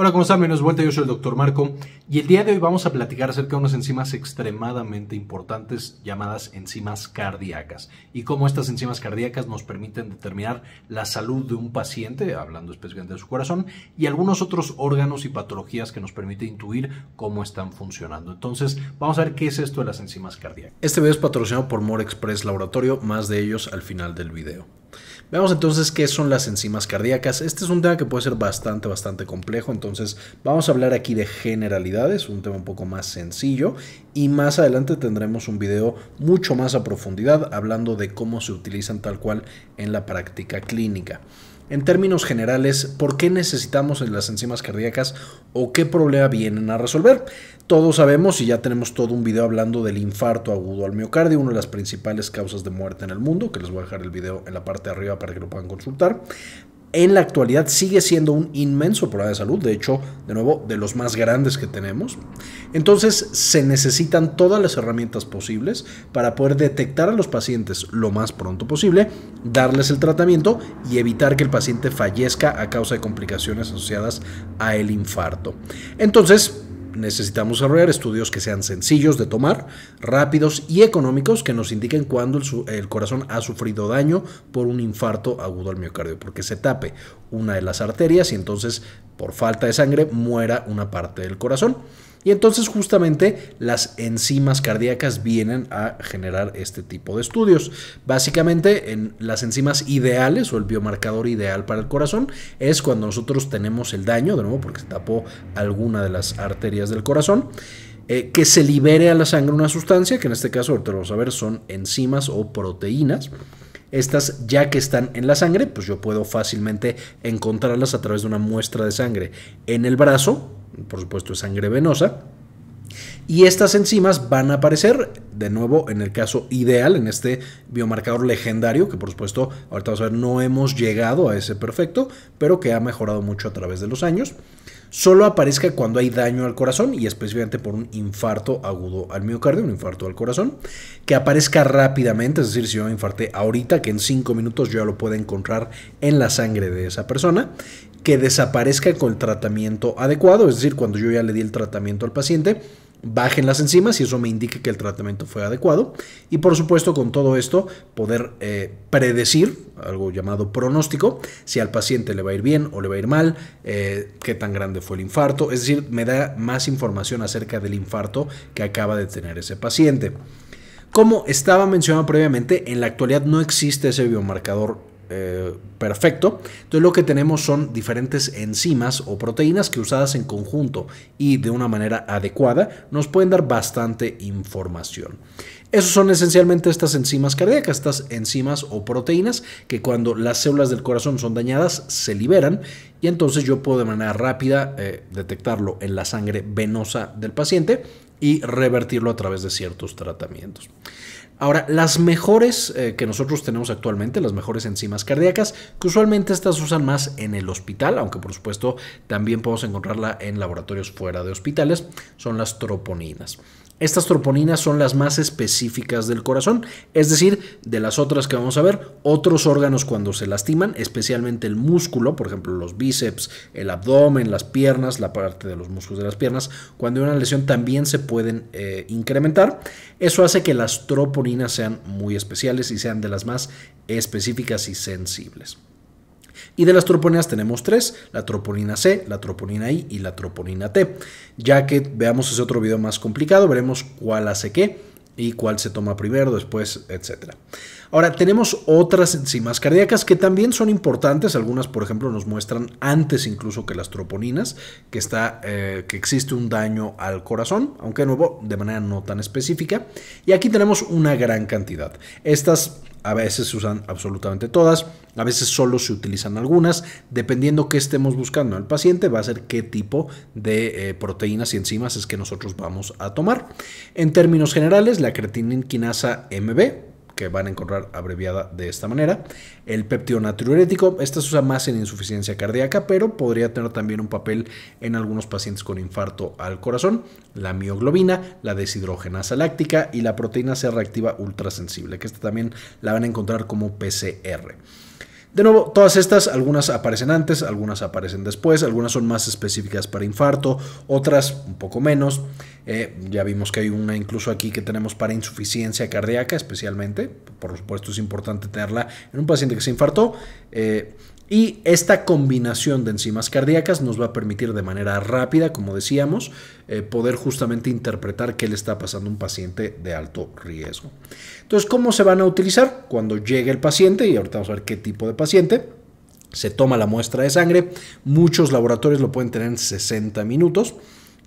Hola, ¿cómo están? Menos vuelta, yo soy el Dr. Marco y el día de hoy vamos a platicar acerca de unas enzimas extremadamente importantes llamadas enzimas cardíacas y cómo estas enzimas cardíacas nos permiten determinar la salud de un paciente, hablando específicamente de su corazón, y algunos otros órganos y patologías que nos permiten intuir cómo están funcionando. Entonces, vamos a ver qué es esto de las enzimas cardíacas. Este video es patrocinado por More Express Laboratorio, más de ellos al final del video. Veamos entonces qué son las enzimas cardíacas. Este es un tema que puede ser bastante, bastante complejo, entonces vamos a hablar aquí de generalidades, un tema un poco más sencillo, y más adelante tendremos un video mucho más a profundidad hablando de cómo se utilizan tal cual en la práctica clínica. En términos generales, ¿por qué necesitamos las enzimas cardíacas o qué problema vienen a resolver? Todos sabemos y ya tenemos todo un video hablando del infarto agudo al miocardio, una de las principales causas de muerte en el mundo, que les voy a dejar el video en la parte de arriba para que lo puedan consultar en la actualidad sigue siendo un inmenso problema de salud, de hecho, de nuevo, de los más grandes que tenemos. Entonces, se necesitan todas las herramientas posibles para poder detectar a los pacientes lo más pronto posible, darles el tratamiento y evitar que el paciente fallezca a causa de complicaciones asociadas a el infarto. Entonces, Necesitamos desarrollar estudios que sean sencillos de tomar, rápidos y económicos que nos indiquen cuándo el, el, corazón ha sufrido daño por un infarto agudo al miocardio, porque se tape una de las arterias y entonces por falta de sangre muera una parte del corazón. Y entonces justamente las enzimas cardíacas vienen a generar este tipo de estudios. Básicamente en las enzimas ideales o el biomarcador ideal para el corazón es cuando nosotros tenemos el daño, de nuevo porque se tapó alguna de las arterias del corazón, eh, que se libere a la sangre una sustancia, que en este caso ahorita lo vamos a ver son enzimas o proteínas. Estas ya que están en la sangre, pues yo puedo fácilmente encontrarlas a través de una muestra de sangre en el brazo, por supuesto es sangre venosa, y estas enzimas van a aparecer, de nuevo, en el caso ideal, en este biomarcador legendario, que por supuesto, ahorita vamos a ver, no hemos llegado a ese perfecto, pero que ha mejorado mucho a través de los años. Solo aparezca cuando hay daño al corazón y específicamente por un infarto agudo al miocardio, un infarto al corazón, que aparezca rápidamente, es decir, si yo me infarté ahorita, que en cinco minutos yo ya lo puede encontrar en la sangre de esa persona que desaparezca con el tratamiento adecuado, es decir, cuando yo ya le di el tratamiento al paciente, bajen las enzimas y eso me indique que el tratamiento fue adecuado. Y por supuesto, con todo esto, poder eh, predecir, algo llamado pronóstico, si al paciente le va a ir bien o le va a ir mal, eh, qué tan grande fue el infarto, es decir, me da más información acerca del infarto que acaba de tener ese paciente. Como estaba mencionado previamente, en la actualidad no existe ese biomarcador eh, perfecto. Entonces lo que tenemos son diferentes enzimas o proteínas que usadas en conjunto y de una manera adecuada nos pueden dar bastante información. Esos son esencialmente estas enzimas cardíacas, estas enzimas o proteínas que cuando las células del corazón son dañadas se liberan y entonces yo puedo de manera rápida eh, detectarlo en la sangre venosa del paciente y revertirlo a través de ciertos tratamientos. Ahora, las mejores eh, que nosotros tenemos actualmente, las mejores enzimas cardíacas, que usualmente estas usan más en el hospital, aunque por supuesto también podemos encontrarla en laboratorios fuera de hospitales, son las troponinas. Estas troponinas son las más específicas del corazón, es decir, de las otras que vamos a ver, otros órganos cuando se lastiman, especialmente el músculo, por ejemplo, los bíceps, el abdomen, las piernas, la parte de los músculos de las piernas, cuando hay una lesión también se pueden eh, incrementar. Eso hace que las troponinas sean muy especiales y sean de las más específicas y sensibles. Y de las troponinas tenemos tres, la troponina C, la troponina I y la troponina T. Ya que veamos ese otro video más complicado, veremos cuál hace qué y cuál se toma primero, después, etc. Ahora, tenemos otras enzimas cardíacas que también son importantes. Algunas, por ejemplo, nos muestran antes incluso que las troponinas que, está, eh, que existe un daño al corazón, aunque de nuevo de manera no tan específica. Y aquí tenemos una gran cantidad. Estas a veces se usan absolutamente todas, a veces solo se utilizan algunas, dependiendo qué estemos buscando al paciente, va a ser qué tipo de eh, proteínas y enzimas es que nosotros vamos a tomar. En términos generales, la creatinina quinasa MB que van a encontrar abreviada de esta manera. El peptidonatriurético esta se usa más en insuficiencia cardíaca, pero podría tener también un papel en algunos pacientes con infarto al corazón. La mioglobina, la deshidrogenasa láctica y la proteína C reactiva ultrasensible, que esta también la van a encontrar como PCR. De nuevo, todas estas, algunas aparecen antes, algunas aparecen después, algunas son más específicas para infarto, otras un poco menos. Eh, ya vimos que hay una incluso aquí que tenemos para insuficiencia cardíaca especialmente. Por supuesto es importante tenerla en un paciente que se infartó. Eh, y esta combinación de enzimas cardíacas nos va a permitir de manera rápida, como decíamos, eh, poder justamente interpretar qué le está pasando a un paciente de alto riesgo. Entonces, ¿cómo se van a utilizar? Cuando llegue el paciente, y ahorita vamos a ver qué tipo de paciente, se toma la muestra de sangre, muchos laboratorios lo pueden tener en 60 minutos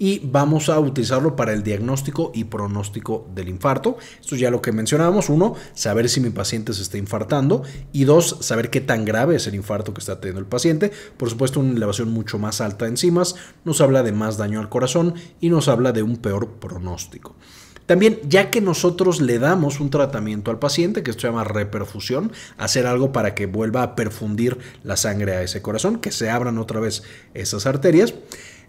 y vamos a utilizarlo para el diagnóstico y pronóstico del infarto. Esto ya lo que mencionábamos. Uno, saber si mi paciente se está infartando y dos, saber qué tan grave es el infarto que está teniendo el paciente. Por supuesto, una elevación mucho más alta de enzimas nos habla de más daño al corazón y nos habla de un peor pronóstico. También, ya que nosotros le damos un tratamiento al paciente, que esto se llama reperfusión, hacer algo para que vuelva a perfundir la sangre a ese corazón, que se abran otra vez esas arterias,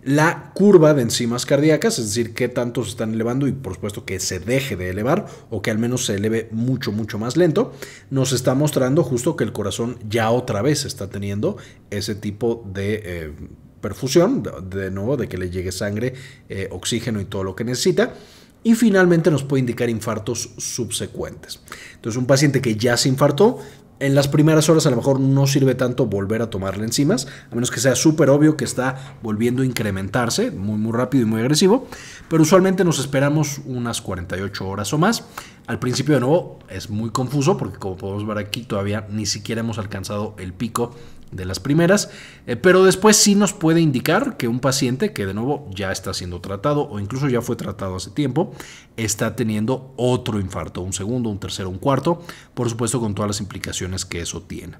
la curva de enzimas cardíacas, es decir, qué tanto se están elevando y por supuesto que se deje de elevar o que al menos se eleve mucho, mucho más lento, nos está mostrando justo que el corazón ya otra vez está teniendo ese tipo de... Eh, perfusión, de nuevo, de que le llegue sangre, eh, oxígeno y todo lo que necesita y finalmente nos puede indicar infartos subsecuentes. Entonces, un paciente que ya se infartó en las primeras horas a lo mejor no sirve tanto volver a tomarle enzimas, a menos que sea súper obvio que está volviendo a incrementarse muy, muy rápido y muy agresivo, pero usualmente nos esperamos unas 48 horas o más. Al principio de nuevo es muy confuso porque como podemos ver aquí todavía ni siquiera hemos alcanzado el pico de las primeras, eh, pero después sí nos puede indicar que un paciente que de nuevo ya está siendo tratado o incluso ya fue tratado hace tiempo, está teniendo otro infarto, un segundo, un tercero, un cuarto, por supuesto con todas las implicaciones que eso tiene.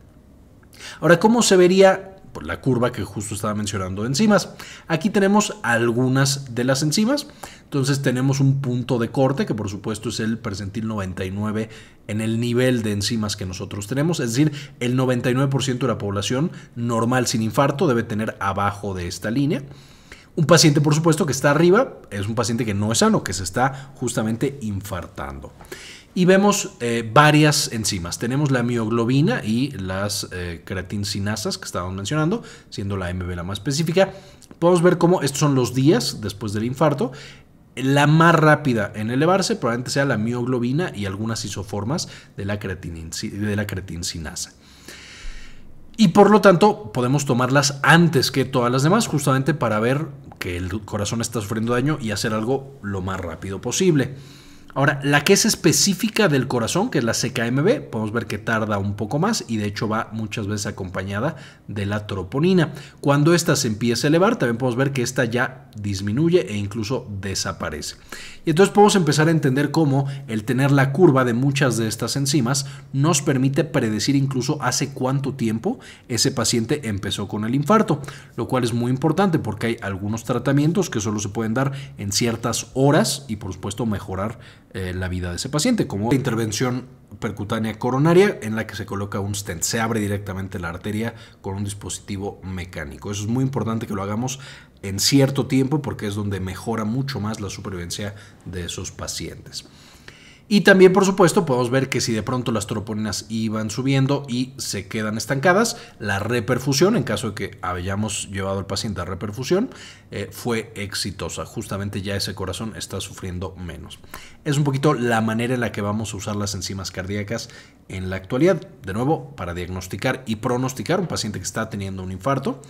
Ahora, ¿cómo se vería por la curva que justo estaba mencionando de enzimas. Aquí tenemos algunas de las enzimas. Entonces tenemos un punto de corte que por supuesto es el percentil 99 en el nivel de enzimas que nosotros tenemos. Es decir, el 99% de la población normal sin infarto debe tener abajo de esta línea. Un paciente, por supuesto, que está arriba es un paciente que no es sano, que se está justamente infartando. Y vemos eh, varias enzimas. Tenemos la mioglobina y las eh, creatin que estábamos mencionando, siendo la MB la más específica. Podemos ver cómo estos son los días después del infarto. La más rápida en elevarse probablemente sea la mioglobina y algunas isoformas de la, de la Y por lo tanto, podemos tomarlas antes que todas las demás, justamente para ver que el corazón está sufriendo daño y hacer algo lo más rápido posible. Ahora, la que es específica del corazón, que es la CKMB, podemos ver que tarda un poco más y de hecho va muchas veces acompañada de la troponina. Cuando esta se empieza a elevar, también podemos ver que esta ya disminuye e incluso desaparece. Y entonces podemos empezar a entender cómo el tener la curva de muchas de estas enzimas nos permite predecir incluso hace cuánto tiempo ese paciente empezó con el infarto, lo cual es muy importante porque hay algunos tratamientos que solo se pueden dar en ciertas horas y por supuesto mejorar eh, la vida de ese paciente, como la intervención percutánea coronaria en la que se coloca un stent. Se abre directamente la arteria con un dispositivo mecánico. Eso es muy importante que lo hagamos en cierto tiempo porque es donde mejora mucho más la supervivencia de esos pacientes. Y también, por supuesto, podemos ver que si de pronto las troponinas iban subiendo y se quedan estancadas, la reperfusión, en caso de que hayamos llevado al paciente a reperfusión, eh, fue exitosa. Justamente ya ese corazón está sufriendo menos. Es un poquito la manera en la que vamos a usar las enzimas cardíacas en la actualidad. De nuevo, para diagnosticar y pronosticar un paciente que está teniendo un infarto.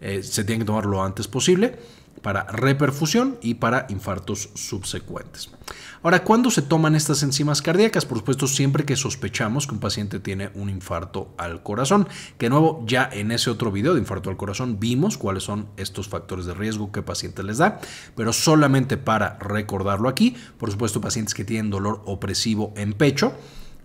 Eh, se tienen que tomar lo antes posible para reperfusión y para infartos subsecuentes. Ahora, ¿cuándo se toman estas enzimas cardíacas? Por supuesto, siempre que sospechamos que un paciente tiene un infarto al corazón. Que de nuevo, ya en ese otro video de infarto al corazón vimos cuáles son estos factores de riesgo que paciente les da, pero solamente para recordarlo aquí, por supuesto, pacientes que tienen dolor opresivo en pecho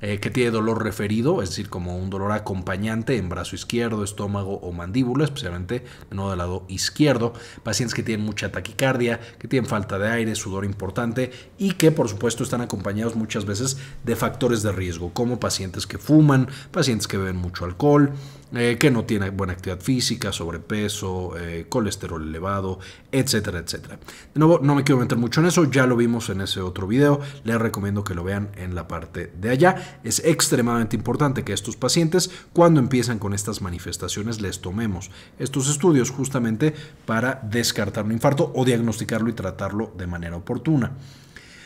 eh, que tiene dolor referido, es decir, como un dolor acompañante en brazo izquierdo, estómago o mandíbula, especialmente no del lado izquierdo. Pacientes que tienen mucha taquicardia, que tienen falta de aire, sudor importante y que por supuesto están acompañados muchas veces de factores de riesgo, como pacientes que fuman, pacientes que beben mucho alcohol, eh, que no tienen buena actividad física, sobrepeso, eh, colesterol elevado, etcétera, etcétera. De nuevo, no me quiero meter mucho en eso, ya lo vimos en ese otro video, les recomiendo que lo vean en la parte de allá. Es extremadamente importante que estos pacientes, cuando empiezan con estas manifestaciones, les tomemos estos estudios justamente para descartar un infarto o diagnosticarlo y tratarlo de manera oportuna.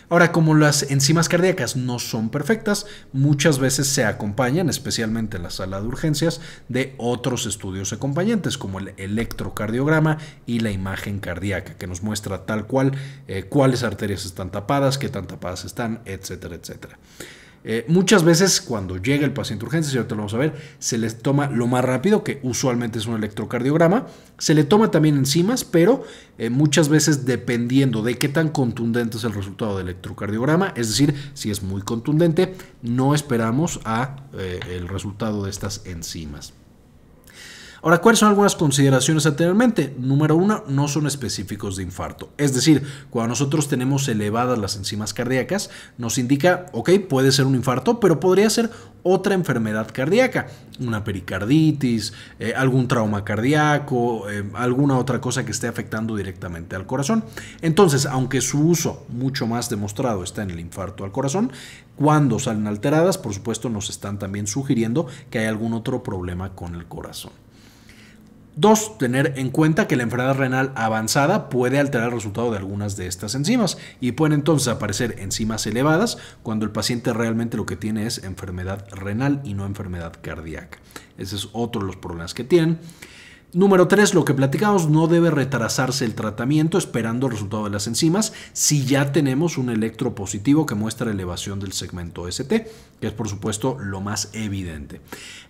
Ahora, como las enzimas cardíacas no son perfectas, muchas veces se acompañan, especialmente en la sala de urgencias, de otros estudios acompañantes, como el electrocardiograma y la imagen cardíaca, que nos muestra tal cual eh, cuáles arterias están tapadas, qué tan tapadas están, etcétera, etcétera. Eh, muchas veces cuando llega el paciente urgente, si ahorita lo vamos a ver, se les toma lo más rápido, que usualmente es un electrocardiograma, se le toma también enzimas, pero eh, muchas veces dependiendo de qué tan contundente es el resultado del electrocardiograma, es decir, si es muy contundente, no esperamos a eh, el resultado de estas enzimas. Ahora, ¿cuáles son algunas consideraciones a Número uno, no son específicos de infarto. Es decir, cuando nosotros tenemos elevadas las enzimas cardíacas, nos indica, ok, puede ser un infarto, pero podría ser otra enfermedad cardíaca, una pericarditis, eh, algún trauma cardíaco, eh, alguna otra cosa que esté afectando directamente al corazón. Entonces, aunque su uso mucho más demostrado está en el infarto al corazón, cuando salen alteradas, por supuesto, nos están también sugiriendo que hay algún otro problema con el corazón. Dos, tener en cuenta que la enfermedad renal avanzada puede alterar el resultado de algunas de estas enzimas y pueden entonces aparecer enzimas elevadas cuando el paciente realmente lo que tiene es enfermedad renal y no enfermedad cardíaca. Ese es otro de los problemas que tienen. Número 3, lo que platicamos, no debe retrasarse el tratamiento esperando el resultado de las enzimas si ya tenemos un electropositivo que muestra elevación del segmento ST, que es por supuesto lo más evidente.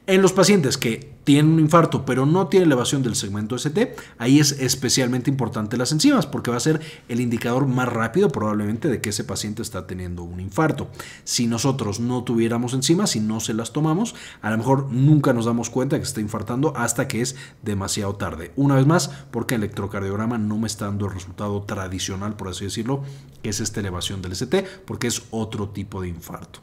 En los pacientes que tienen un infarto pero no tienen elevación del segmento ST, ahí es especialmente importante las enzimas porque va a ser el indicador más rápido probablemente de que ese paciente está teniendo un infarto. Si nosotros no tuviéramos enzimas y no se las tomamos, a lo mejor nunca nos damos cuenta que está infartando hasta que es demasiado demasiado tarde. Una vez más, porque el electrocardiograma no me está dando el resultado tradicional, por así decirlo, que es esta elevación del ST, porque es otro tipo de infarto.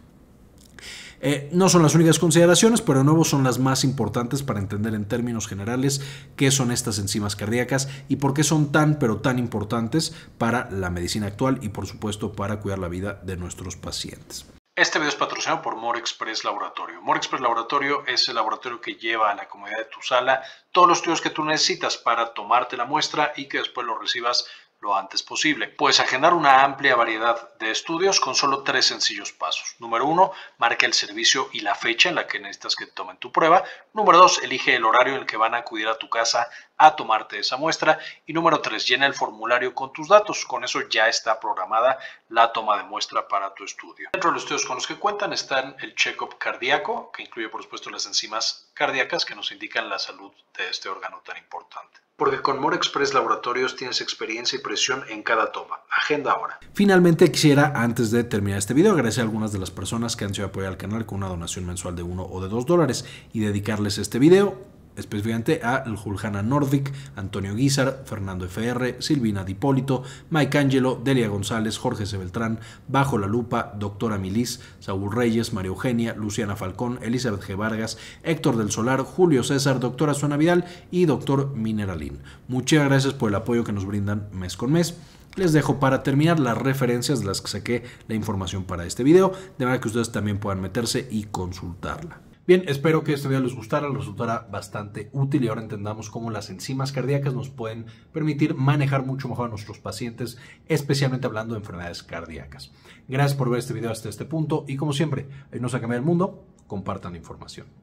Eh, no son las únicas consideraciones, pero de nuevo son las más importantes para entender en términos generales qué son estas enzimas cardíacas y por qué son tan pero tan importantes para la medicina actual y por supuesto para cuidar la vida de nuestros pacientes. Este video es patrocinado por More Express Laboratorio. Express Laboratorio es el laboratorio que lleva a la comodidad de tu sala todos los estudios que tú necesitas para tomarte la muestra y que después lo recibas lo antes posible. Puedes agendar una amplia variedad de estudios con solo tres sencillos pasos. Número uno, marca el servicio y la fecha en la que necesitas que te tomen tu prueba. Número dos, elige el horario en el que van a acudir a tu casa a tomarte esa muestra. Y número tres, llena el formulario con tus datos. Con eso ya está programada la toma de muestra para tu estudio. Dentro de los estudios con los que cuentan están el check-up cardíaco, que incluye por supuesto las enzimas cardíacas que nos indican la salud de este órgano tan importante. Porque con More Express Laboratorios tienes experiencia y presión en cada toma. Agenda ahora. Finalmente quisiera, antes de terminar este video, agradecer a algunas de las personas que han sido apoyar al canal con una donación mensual de 1 o de 2 dólares y dedicarles este video específicamente a Juliana Nordic, Antonio Guizar, Fernando FR, Silvina Dipólito, Mike Angelo, Delia González, Jorge Sebeltrán, Bajo la Lupa, Doctora Milis, Saúl Reyes, María Eugenia, Luciana Falcón, Elizabeth G. Vargas, Héctor del Solar, Julio César, Doctora Suena Vidal y Doctor Mineralín. Muchas gracias por el apoyo que nos brindan mes con mes. Les dejo para terminar las referencias de las que saqué la información para este video, de manera que ustedes también puedan meterse y consultarla. Bien, espero que este video les gustara, les resultara bastante útil y ahora entendamos cómo las enzimas cardíacas nos pueden permitir manejar mucho mejor a nuestros pacientes, especialmente hablando de enfermedades cardíacas. Gracias por ver este video hasta este punto y como siempre, no a cambiar el mundo, compartan la información.